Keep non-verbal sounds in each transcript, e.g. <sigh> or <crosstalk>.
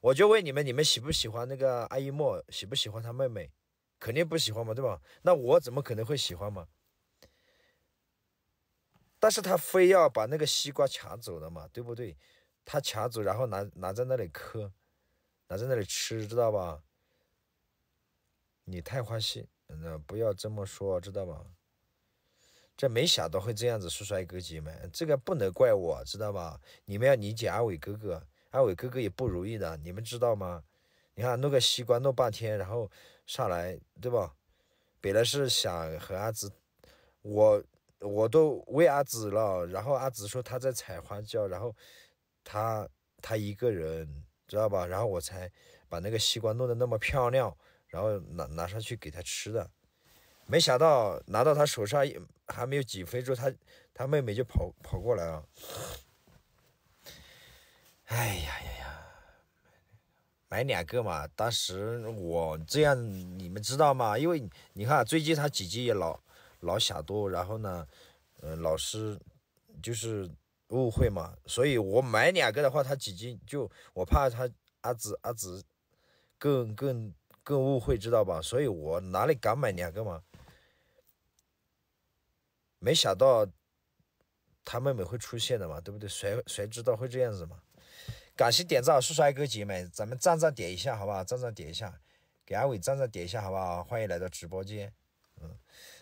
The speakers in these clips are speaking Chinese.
我就问你们，你们喜不喜欢那个阿依莫？喜不喜欢他妹妹？肯定不喜欢嘛，对吧？那我怎么可能会喜欢嘛？但是他非要把那个西瓜卡走了嘛，对不对？他卡走，然后拿拿在那里磕，拿在那里吃，知道吧？你太花心，那不要这么说，知道吧？这没想到会这样子，摔哥姐们，这个不能怪我，知道吧？你们要理解阿伟哥哥。阿伟哥哥也不容易的，你们知道吗？你看弄个西瓜弄半天，然后上来，对吧？本来是想和阿紫，我我都喂阿紫了，然后阿紫说他在采花椒，然后他他一个人，知道吧？然后我才把那个西瓜弄得那么漂亮，然后拿拿上去给他吃的，没想到拿到他手上，还没有几分钟，他他妹妹就跑跑过来了。哎呀呀呀，买两个嘛！当时我这样，你们知道吗？因为你看，最近他姐姐也老老想多，然后呢，嗯，老是就是误会嘛。所以我买两个的话，他姐姐就我怕他阿紫阿紫更更更误会，知道吧？所以我哪里敢买两个嘛？没想到他妹妹会出现的嘛，对不对？谁谁知道会这样子嘛？感谢点赞，叔叔、阿哥、姐姐们，咱们赞赞点一下，好不好？赞赞点一下，给阿伟赞赞点一下，好不好？欢迎来到直播间，嗯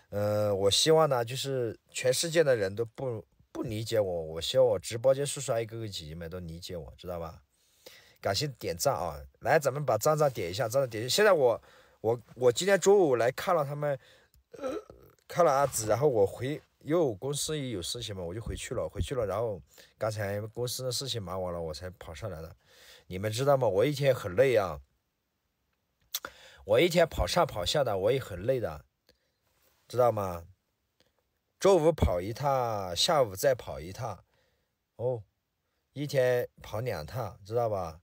呃，我希望呢，就是全世界的人都不不理解我，我希望我直播间叔叔、阿姨哥哥姐姐们都理解我，知道吧？感谢点赞啊，来，咱们把赞赞点一下，赞赞点一下。现在我我我今天中午来看了他们，呃，看了阿紫，然后我回。因为我公司也有事情嘛，我就回去了，回去了。然后刚才公司的事情忙完了，我才跑上来的。你们知道吗？我一天很累啊，我一天跑上跑下的，我也很累的，知道吗？周五跑一趟，下午再跑一趟，哦，一天跑两趟，知道吧？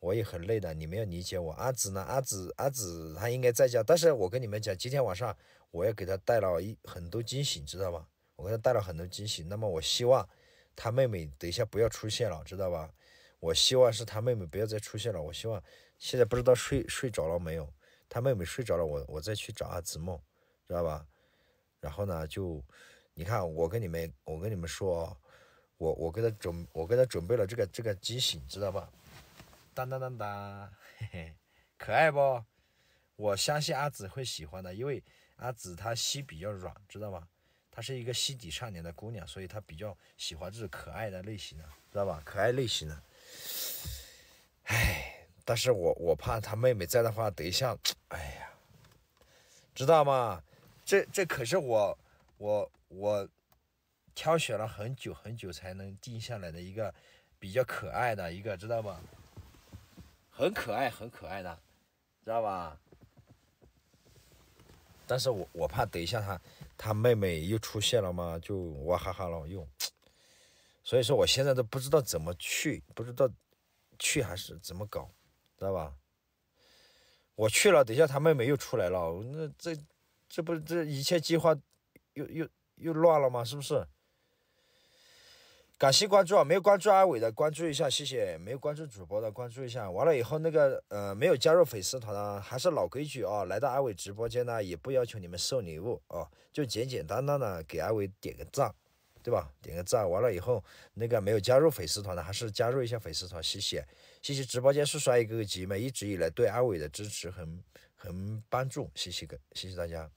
我也很累的，你们要理解我。阿紫呢？阿紫，阿紫，他应该在家，但是我跟你们讲，今天晚上。我也给他带了一很多惊喜，知道吧？我给他带了很多惊喜。那么我希望他妹妹等一下不要出现了，知道吧？我希望是他妹妹不要再出现了。我希望现在不知道睡睡着了没有？他妹妹睡着了，我我再去找阿紫梦，知道吧？然后呢，就你看，我跟你们，我跟你们说啊，我我给他准，我给他准备了这个这个惊喜，知道吧？当当当当，嘿嘿，可爱不？我相信阿紫会喜欢的，因为。阿紫她心比较软，知道吧？她是一个心底善良的姑娘，所以她比较喜欢这种可爱的类型的，知道吧？可爱类型的。哎，但是我我怕她妹妹在的话，等一下，哎呀，知道吗？这这可是我我我挑选了很久很久才能定下来的一个比较可爱的，一个知道吗？很可爱很可爱的，知道吧？但是我我怕等一下他他妹妹又出现了嘛，就哇哈哈了又，<tsk> 所以说我现在都不知道怎么去，不知道去还是怎么搞，知道吧？我去了，等一下他妹妹又出来了，那这这不这一切计划又又又乱了嘛，是不是？感谢关注啊！没有关注阿伟的，关注一下，谢谢。没有关注主播的，关注一下。完了以后，那个呃，没有加入粉丝团的，还是老规矩啊。来到阿伟直播间呢，也不要求你们送礼物啊，就简简单单的给阿伟点个赞，对吧？点个赞。完了以后，那个没有加入粉丝团的，还是加入一下粉丝团，谢谢，谢谢。直播间阿姨哥姐妹一直以来对阿伟的支持，很很帮助，谢谢哥，谢谢大家。<coughs>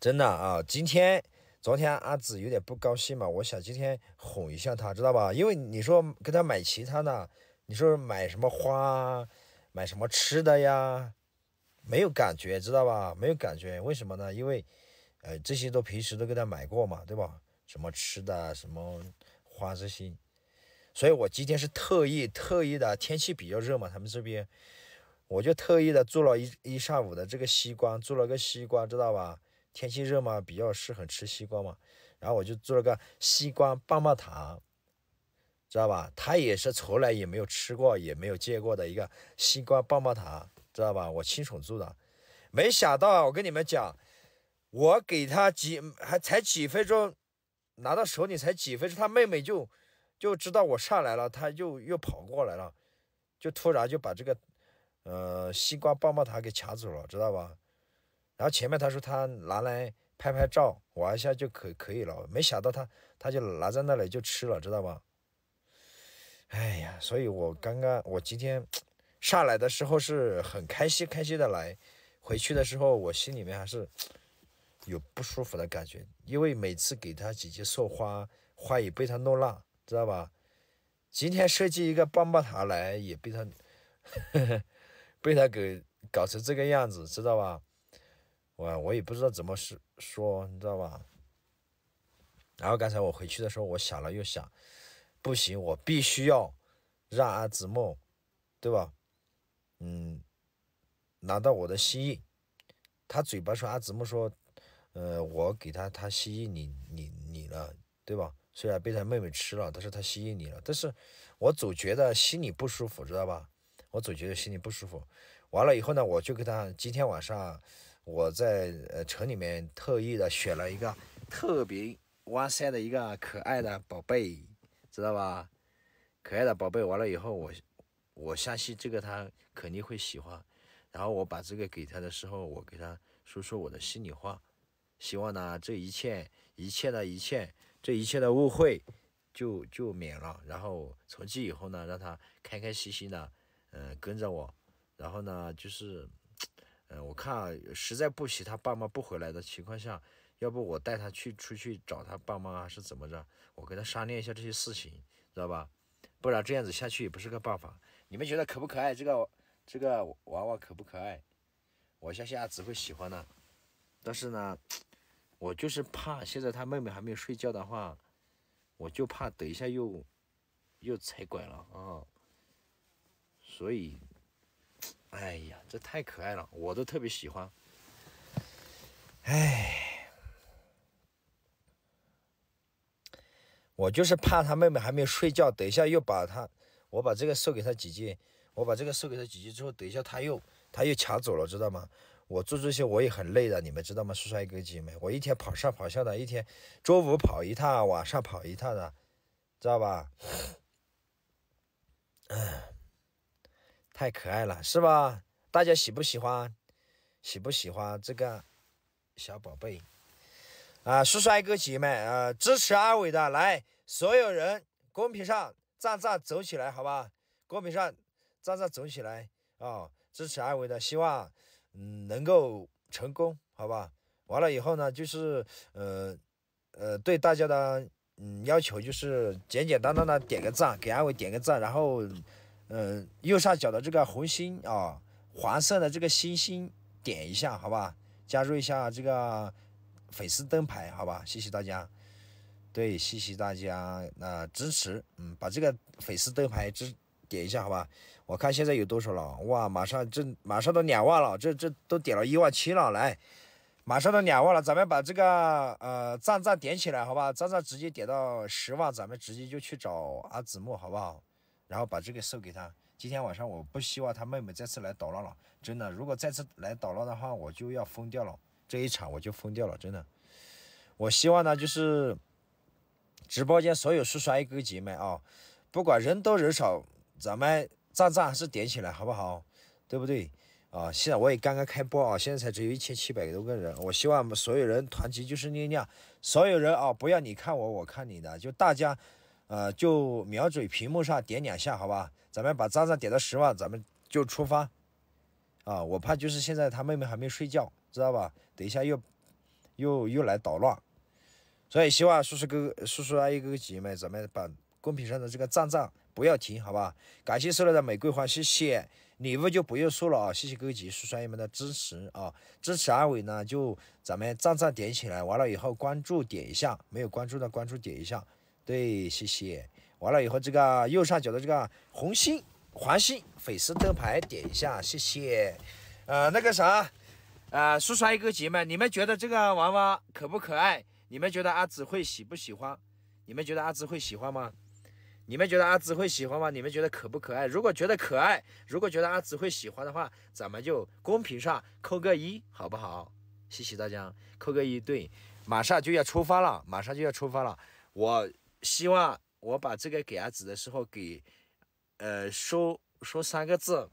真的啊，今天。昨天阿紫有点不高兴嘛，我想今天哄一下她，知道吧？因为你说给她买其他的，你说买什么花，买什么吃的呀，没有感觉，知道吧？没有感觉，为什么呢？因为，呃，这些都平时都给他买过嘛，对吧？什么吃的，什么花这些，所以我今天是特意特意的，天气比较热嘛，他们这边，我就特意的做了一一上午的这个西瓜，做了个西瓜，知道吧？天气热嘛，比较适合吃西瓜嘛，然后我就做了个西瓜棒棒糖，知道吧？他也是从来也没有吃过也没有见过的一个西瓜棒棒糖，知道吧？我亲手做的，没想到我跟你们讲，我给他几还才几分钟，拿到手里才几分钟，他妹妹就就知道我上来了，他就又跑过来了，就突然就把这个呃西瓜棒棒糖给抢走了，知道吧？然后前面他说他拿来拍拍照玩一下就可可以了，没想到他他就拿在那里就吃了，知道吧？哎呀，所以我刚刚我今天上来的时候是很开心开心的来，回去的时候我心里面还是有不舒服的感觉，因为每次给他姐姐送花，花也被他弄烂，知道吧？今天设计一个棒棒糖来也被他 <laughs> 被他给搞成这个样子，知道吧？我我也不知道怎么是说，你知道吧？然后刚才我回去的时候，我想了又想，不行，我必须要让阿紫木，对吧？嗯，拿到我的蜥蜴。他嘴巴说阿紫木说，呃，我给他，他蜥蜴你你你了，对吧？虽然被他妹妹吃了，但是他心意你了。但是我总觉得心里不舒服，知道吧？我总觉得心里不舒服。完了以后呢，我就给他今天晚上。我在呃城里面特意的选了一个特别哇塞的一个可爱的宝贝，知道吧？可爱的宝贝完了以后，我我相信这个他肯定会喜欢。然后我把这个给他的时候，我给他说说我的心里话，希望呢这一切一切的一切这一切的误会就就免了。然后从今以后呢，让他开开心心的，嗯，跟着我。然后呢，就是。嗯，我看实在不行，他爸妈不回来的情况下，要不我带他去出去找他爸妈，还是怎么着？我跟他商量一下这些事情，知道吧？不然这样子下去也不是个办法。你们觉得可不可爱？这个这个娃娃可不可爱？我相信阿紫会喜欢的。但是呢，我就是怕现在他妹妹还没有睡觉的话，我就怕等一下又又踩拐了啊。所以。哎呀，这太可爱了，我都特别喜欢。哎，我就是怕他妹妹还没有睡觉，等一下又把他，我把这个送给他姐姐，我把这个送给他姐姐之后，等一下他又他又抢走了，知道吗？我做这些我也很累的，你们知道吗？帅哥姐妹，我一天跑上跑下的一天，中午跑一趟，晚上跑一趟的，知道吧？哎。<coughs> 太可爱了，是吧？大家喜不喜欢？喜不喜欢这个小宝贝？啊，是帅哥姐妹啊，支持阿伟的，来，所有人公屏上赞赞走起来，好吧？公屏上赞赞走起来啊，支持阿伟的，希望嗯能够成功，好吧？完了以后呢，就是呃呃对大家的嗯要求就是简简单单的点个赞，给阿伟点个赞，然后。嗯，右上角的这个红心啊，黄色的这个星星点一下，好吧，加入一下这个粉丝灯牌，好吧，谢谢大家。对，谢谢大家，那支持，嗯，把这个粉丝灯牌支点一下，好吧。我看现在有多少了？哇，马上这马上都两万了，这这都点了一万七了，来，马上都两万了，咱们把这个呃赞赞点起来，好吧，赞赞直接点到十万，咱们直接就去找阿紫木，好不好？然后把这个送给他。今天晚上我不希望他妹妹再次来捣乱了，真的。如果再次来捣乱的话，我就要疯掉了。这一场我就疯掉了，真的。我希望呢，就是直播间所有叔阿姨哥姐妹啊，不管人多人少，咱们赞赞还是点起来，好不好？对不对？啊，现在我也刚刚开播啊，现在才只有一千七百多个人。我希望所有人团结，就是力量。所有人啊，不要你看我，我看你的，就大家。呃，就瞄准屏幕上点两下，好吧，咱们把赞赞点到十万，咱们就出发。啊，我怕就是现在他妹妹还没睡觉，知道吧？等一下又又又来捣乱，所以希望叔叔哥、叔叔阿姨哥哥姐姐们，咱们把公屏上的这个赞赞不要停，好吧？感谢收来的玫瑰花，谢谢礼物就不用说了啊，谢谢哥姐、叔叔阿姨们的支持啊！支持阿伟呢，就咱们赞赞点起来，完了以后关注点一下，没有关注的，关注点一下。对，谢谢。完了以后，这个右上角的这个红心、黄心、粉丝灯牌点一下，谢谢。呃，那个啥，呃，叔叔阿姨哥姐们，你们觉得这个娃娃可不可爱？你们觉得阿紫会喜不喜欢？你们觉得阿紫会喜欢吗？你们觉得阿紫会喜欢吗？你们觉得可不可爱？如果觉得可爱，如果觉得阿紫会喜欢的话，咱们就公屏上扣个一，好不好？谢谢大家，扣个一对。马上就要出发了，马上就要出发了，我。希望我把这个给阿子的时候，给，呃，说说三个字，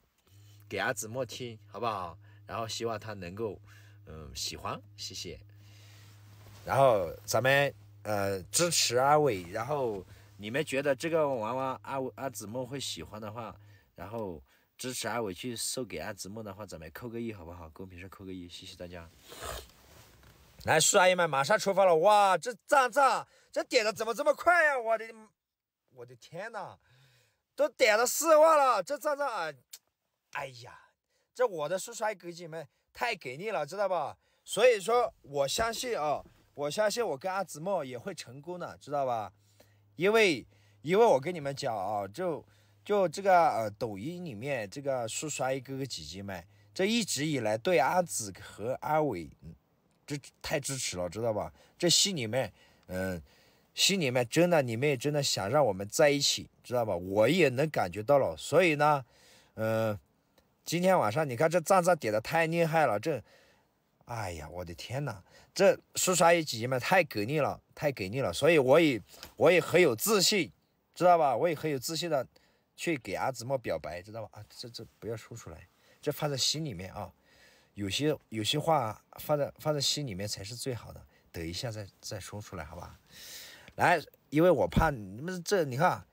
给阿子莫听，好不好？然后希望他能够，嗯，喜欢，谢谢。然后咱们，呃，支持阿伟。然后你们觉得这个娃娃阿阿子墨会喜欢的话，然后支持阿伟去送给阿子墨的话，咱们扣个一，好不好？公屏上扣个一，谢谢大家。来，叔阿姨们，马上出发了！哇，这赞赞，这点的怎么这么快呀？我的，我的天呐，都点了四万了！这赞赞哎呀，这我的叔叔阿姨姐们太给力了，知道吧？所以说，我相信啊，我相信我跟阿紫墨也会成功的，知道吧？因为，因为我跟你们讲啊，就就这个呃，抖音里面这个叔叔阿姨哥哥姐姐们，这一直以来对阿紫和阿伟。这太支持了，知道吧？这心里面，嗯，心里面真的，你们也真的想让我们在一起，知道吧？我也能感觉到了。所以呢，嗯，今天晚上你看这赞赞点的太厉害了，这，哎呀，我的天哪！这叔叔阿姨姐姐们太给力了，太给力了。所以我也我也很有自信，知道吧？我也很有自信的去给阿紫墨表白，知道吧？啊，这这不要说出来，这放在心里面啊。有些有些话放在放在心里面才是最好的，等一下再再说出来好吧？来，因为我怕你们这你看，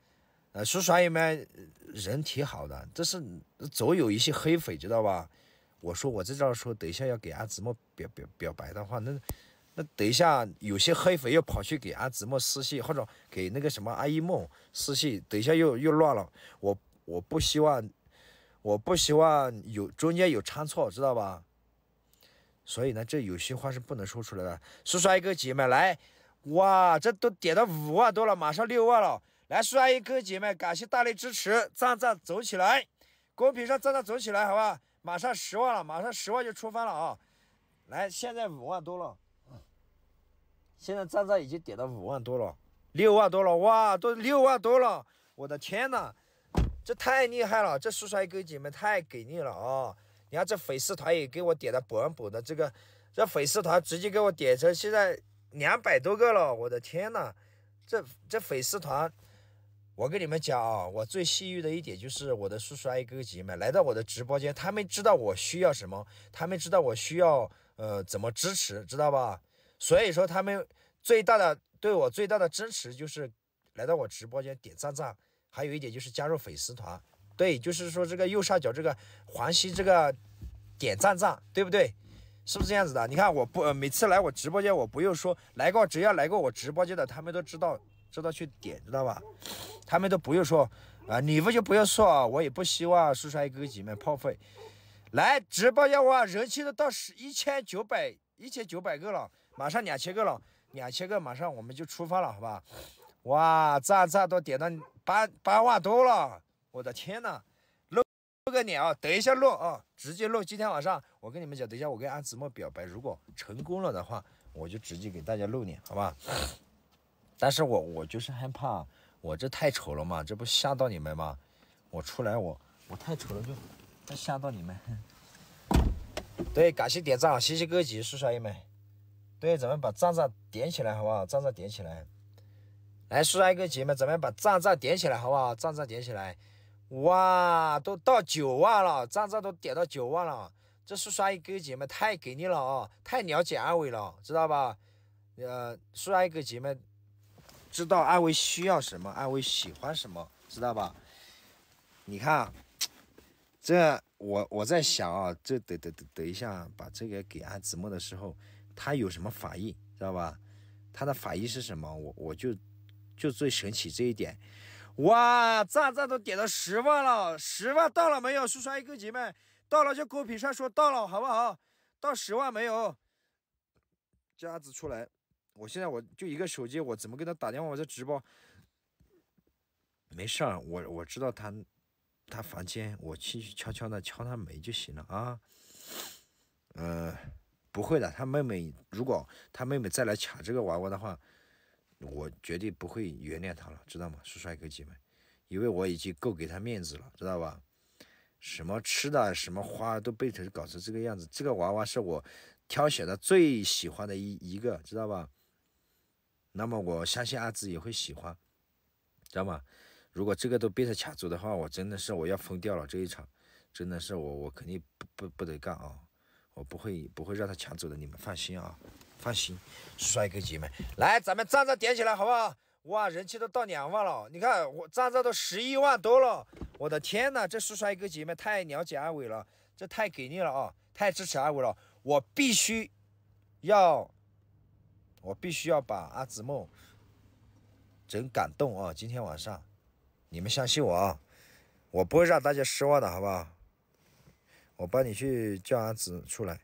呃，叔阿姨们人挺好的，但是总有一些黑粉知道吧？我说我在这儿说，等一下要给阿紫墨表表表白的话，那那等一下有些黑粉又跑去给阿紫墨私信，或者给那个什么阿姨梦私信，等一下又又乱了，我我不希望我不希望有中间有差错，知道吧？所以呢，这有些话是不能说出来的。叔叔阿姨哥姐妹，来哇，这都点到五万多了，马上六万了。来，叔叔阿姨哥姐妹，感谢大力支持，赞赞走起来，公屏上赞赞走起来，好吧，马上十万了，马上十万就出发了啊！来，现在五万多了，现在赞赞已经点到五万多了，六万多了，哇，都六万多了，我的天呐，这太厉害了，这叔叔阿姨哥姐妹太给力了啊！你看这粉丝团也给我点的补啊补的这个，这粉丝团直接给我点成现在两百多个了，我的天呐，这这粉丝团，我跟你们讲啊，我最幸运的一点就是我的叔叔阿姨哥哥姐姐们来到我的直播间，他们知道我需要什么，他们知道我需要呃怎么支持，知道吧？所以说他们最大的对我最大的支持就是来到我直播间点赞赞，还有一点就是加入粉丝团。对，就是说这个右上角这个黄西这个点赞赞，对不对？是不是这样子的？你看我不，每次来我直播间，我不用说来过，只要来过我直播间的，他们都知道，知道去点，知道吧？他们都不用说啊，礼物就不用说啊，我也不希望叔叔阿姨们泡费。来直播间哇，人气都到十一千九百一千九百个了，马上两千个了，两千个马上我们就出发了，好吧？哇，赞赞都点到八八万多了。我的天呐，露露个脸啊！等一下露啊，直接露！今天晚上我跟你们讲，等一下我跟阿子墨表白，如果成功了的话，我就直接给大家露脸，好吧？但是我我就是害怕，我这太丑了嘛，这不吓到你们嘛？我出来我我太丑了，就，怕吓到你们。<laughs> 对，感谢点赞啊！谢谢哥姐、叔叔阿姨们。对，咱们把赞赞点起来，好不好？赞赞点起来！来，叔叔阿姨们，咱们把赞赞点起来，好不好？赞赞点起来！哇，都到九万了，赞赞都点到九万了，这叔叔阿姨哥姐们太给力了啊，太了解阿伟了，知道吧？呃，叔叔阿姨哥姐们知道阿伟需要什么，阿伟喜欢什么，知道吧？你看，这我我在想啊，这等等等等一下把这个给阿子墨的时候，他有什么反应，知道吧？他的反应是什么？我我就就最神奇这一点。哇，赞赞都点到十万了！十万到了没有？叔川一哥姐妹到了就公屏上说到了，好不好？到十万没有？这样子出来，我现在我就一个手机，我怎么给他打电话？我在直播，没事儿，我我知道他他房间，我去悄悄的敲他门就行了啊。嗯，不会的，他妹妹如果他妹妹再来抢这个娃娃的话。我绝对不会原谅他了，知道吗？是帅哥姐妹，因为我已经够给他面子了，知道吧？什么吃的，什么花都被他搞成这个样子。这个娃娃是我挑选的最喜欢的一一个，知道吧？那么我相信阿紫也会喜欢，知道吗？如果这个都被他抢走的话，我真的是我要疯掉了。这一场真的是我，我肯定不不不得干啊！我不会不会让他抢走的，你们放心啊！放心，帅哥姐妹，来，咱们赞赞点起来，好不好？哇，人气都到两万了，你看我赞赞都十一万多了，我的天呐，这是帅哥姐妹太了解阿伟了，这太给力了啊，太支持阿伟了，我必须要，我必须要把阿紫梦整感动啊！今天晚上，你们相信我啊，我不会让大家失望的，好不好？我帮你去叫阿紫出来。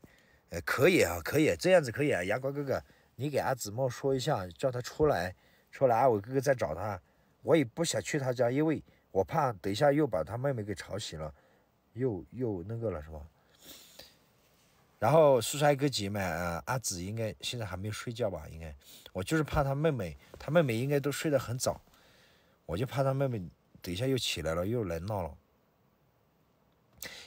呃，可以啊，可以这样子可以啊，阳光哥哥，你给阿紫墨说一下，叫他出来，出来，阿伟哥哥再找他。我也不想去他家，因为我怕等一下又把他妹妹给吵醒了，又又那个了，是吧？然后素帅哥姐们，阿紫应该现在还没有睡觉吧？应该，我就是怕他妹妹，他妹妹应该都睡得很早，我就怕他妹妹等一下又起来了，又来闹了。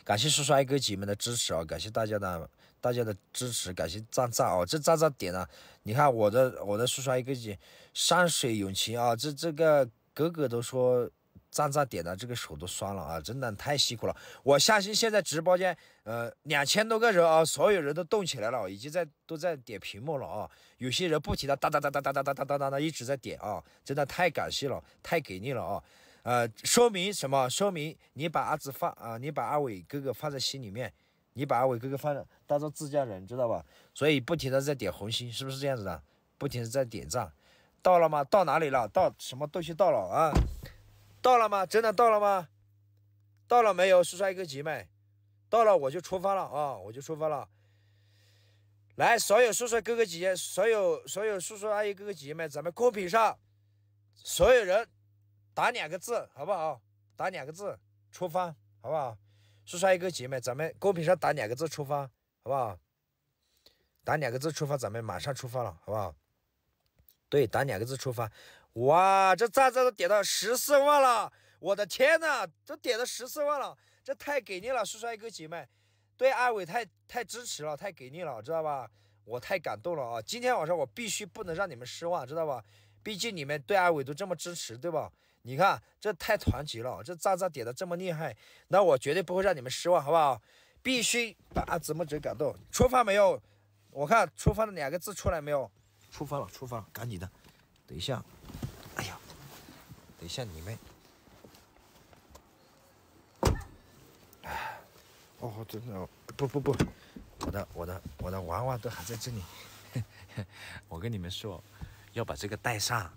感谢叔阿姨哥姐们的支持啊！感谢大家的大家的支持，感谢赞赞啊！这赞赞点了，你看我的我的叔阿姨哥姐山水永情啊！这这个哥哥都说赞赞点的这个手都酸了啊！真的太辛苦了。我相信现在直播间呃两千多个人啊，所有人都动起来了，已经在都在点屏幕了啊！有些人不停的哒哒哒哒哒哒哒哒哒哒哒一直在点啊！真的太感谢了，太给力了啊！呃，说明什么？说明你把阿紫放啊，你把阿伟哥哥放在心里面，你把阿伟哥哥放当做自家人，知道吧？所以不停的在点红心，是不是这样子的？不停的在点赞，到了吗？到哪里了？到什么东西到了啊？到了吗？真的到了吗？到了没有，叔叔哥哥姐姐，到了我就出发了啊，我就出发了。来，所有叔叔哥哥姐姐，所有所有叔叔阿姨哥哥姐姐们，咱们公屏上所有人。打两个字好不好？打两个字出发好不好？叔叔阿姨哥姐妹，咱们公屏上打两个字出发好不好？打两个字出发，咱们马上出发了好不好？对，打两个字出发。哇，这赞赞都点到十四万了，我的天呐，都点到十四万了，这太给力了！叔叔阿姨哥姐妹，对阿伟太太支持了，太给力了，知道吧？我太感动了啊！今天晚上我必须不能让你们失望，知道吧？毕竟你们对阿伟都这么支持，对吧？你看，这太团结了，这渣渣点的这么厉害？那我绝对不会让你们失望，好不好？必须把阿紫子感动，出发没有？我看“出发”的两个字出来没有？出发了，出发了，赶紧的！等一下，哎呀，等一下你们！哎，哦真的不不不，我的我的我的娃娃都还在这里，<laughs> 我跟你们说，要把这个带上，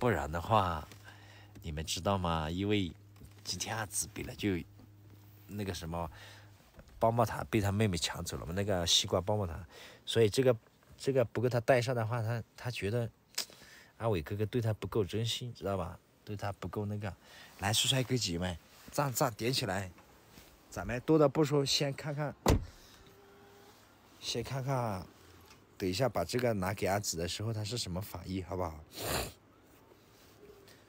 不然的话。你们知道吗？因为今天阿紫本了，就那个什么棒棒糖被他妹妹抢走了嘛，那个西瓜棒棒糖，所以这个这个不给他带上的话，他他觉得 <tsk> 阿伟哥哥对他不够真心，知道吧？对他不够那个。来，蔬菜哥姐们，赞赞点起来！咱们多的不说，先看看，先看看，等一下把这个拿给阿紫的时候，他是什么反应，好不好？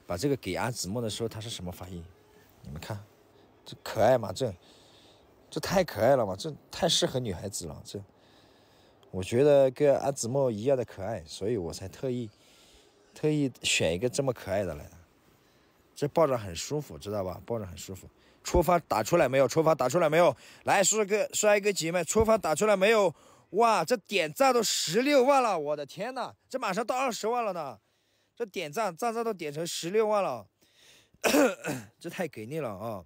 把这个给阿紫墨的时候，他是什么反应？你们看，这可爱吗？这，这太可爱了嘛！这太适合女孩子了。这，我觉得跟阿紫墨一样的可爱，所以我才特意特意选一个这么可爱的来。这抱着很舒服，知道吧？抱着很舒服。出发打出来没有？出发打出来没有？来，帅哥，帅哥姐妹，出发打出来没有？哇，这点赞都十六万了，我的天哪！这马上到二十万了呢。点赞，赞赞都点成十六万了，<coughs> 这太给力了啊！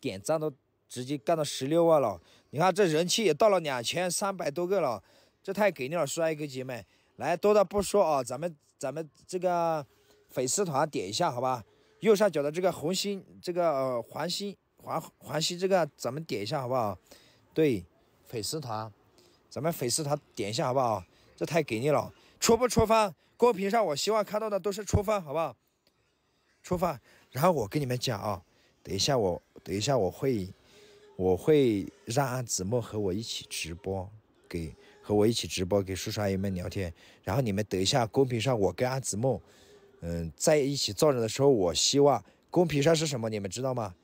点赞都直接干到十六万了，你看这人气也到了两千三百多个了，这太给力了，帅哥姐妹，来多的不说啊，咱们咱们这个粉丝团点一下好吧？右上角的这个红心，这个黄心黄黄心这个咱们点一下好不好？对，粉丝团，咱们粉丝团点一下好不好？这太给力了，出不出发？公屏上我希望看到的都是初犯，好不好？初犯。然后我跟你们讲啊，等一下我等一下我会我会让阿紫墨和我一起直播，给和我一起直播给叔叔阿姨们聊天。然后你们等一下，公屏上我跟阿紫墨，嗯，在一起坐着的时候，我希望公屏上是什么？你们知道吗？